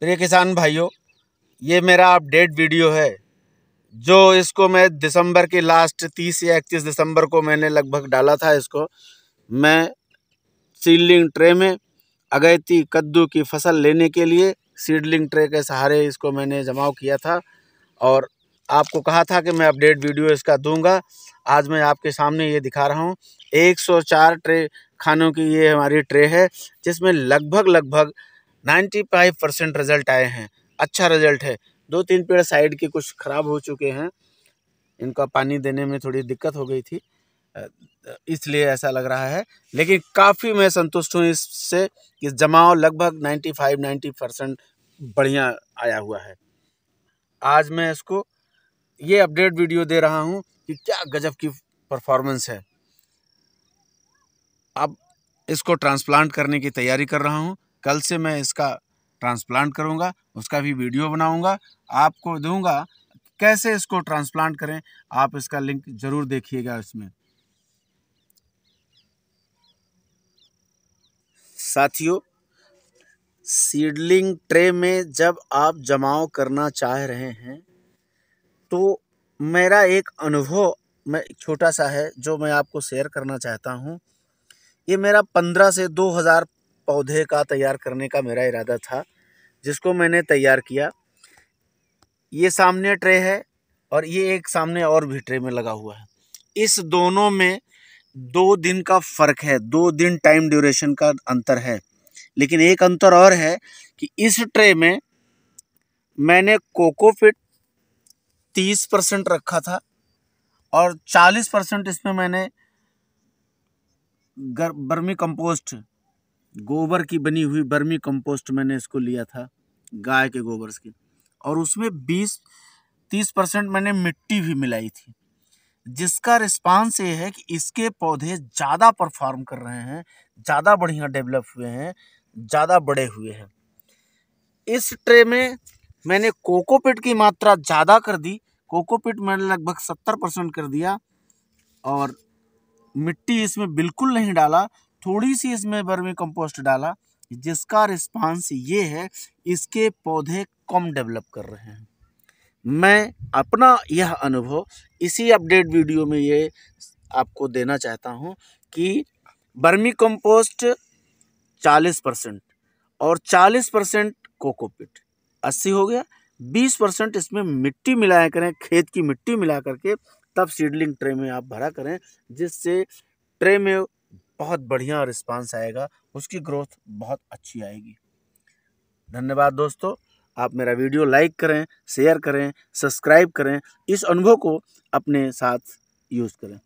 प्रिय किसान भाइयों ये मेरा अपडेट वीडियो है जो इसको मैं दिसंबर के लास्ट तीस या इकतीस दिसंबर को मैंने लगभग डाला था इसको मैं सीडलिंग ट्रे में अगैती कद्दू की फसल लेने के लिए सीडलिंग ट्रे के सहारे इसको मैंने जमाव किया था और आपको कहा था कि मैं अपडेट वीडियो इसका दूंगा आज मैं आपके सामने ये दिखा रहा हूँ एक ट्रे खानों की ये हमारी ट्रे है जिसमें लगभग लगभग नाइन्टी फाइव परसेंट रिजल्ट आए हैं अच्छा रिजल्ट है दो तीन पेड़ साइड के कुछ ख़राब हो चुके हैं इनका पानी देने में थोड़ी दिक्कत हो गई थी इसलिए ऐसा लग रहा है लेकिन काफ़ी मैं संतुष्ट हूँ इससे कि जमाव लगभग नाइन्टी फाइव नाइन्टी परसेंट बढ़िया आया हुआ है आज मैं इसको ये अपडेट वीडियो दे रहा हूँ कि क्या गजब की परफॉर्मेंस है अब इसको ट्रांसप्लांट करने की तैयारी कर रहा हूँ कल से मैं इसका ट्रांसप्लांट करूँगा उसका भी वीडियो बनाऊँगा आपको दूँगा कैसे इसको ट्रांसप्लांट करें आप इसका लिंक ज़रूर देखिएगा इसमें साथियों सीडलिंग ट्रे में जब आप जमाव करना चाह रहे हैं तो मेरा एक अनुभव मैं छोटा सा है जो मैं आपको शेयर करना चाहता हूँ ये मेरा पंद्रह से दो हज़ार पौधे का तैयार करने का मेरा इरादा था जिसको मैंने तैयार किया ये सामने ट्रे है और ये एक सामने और भी ट्रे में लगा हुआ है इस दोनों में दो दिन का फ़र्क है दो दिन टाइम ड्यूरेशन का अंतर है लेकिन एक अंतर और है कि इस ट्रे में मैंने कोकोफिट तीस परसेंट रखा था और चालीस परसेंट इसमें मैंने बर्मी कंपोस्ट गोबर की बनी हुई बर्मी कंपोस्ट मैंने इसको लिया था गाय के गोबर की और उसमें बीस तीस परसेंट मैंने मिट्टी भी मिलाई थी जिसका रिस्पांस ये है कि इसके पौधे ज़्यादा परफॉर्म कर रहे हैं ज़्यादा बढ़िया डेवलप हुए हैं ज़्यादा बड़े हुए हैं इस ट्रे में मैंने कोकोपिट की मात्रा ज़्यादा कर दी कोकोपिट मैंने लगभग सत्तर परसेंट कर दिया और मिट्टी इसमें बिल्कुल नहीं डाला थोड़ी सी इसमें बर्मी कंपोस्ट डाला जिसका रिस्पांस ये है इसके पौधे कम डेवलप कर रहे हैं मैं अपना यह अनुभव इसी अपडेट वीडियो में ये आपको देना चाहता हूँ कि बर्मी कंपोस्ट 40 परसेंट और 40 परसेंट कोकोपिट 80 हो गया 20 परसेंट इसमें मिट्टी मिलाया करें खेत की मिट्टी मिला करके तब सीडलिंग ट्रे में आप भरा करें जिससे ट्रे में बहुत बढ़िया रिस्पांस आएगा उसकी ग्रोथ बहुत अच्छी आएगी धन्यवाद दोस्तों आप मेरा वीडियो लाइक करें शेयर करें सब्सक्राइब करें इस अनुभव को अपने साथ यूज़ करें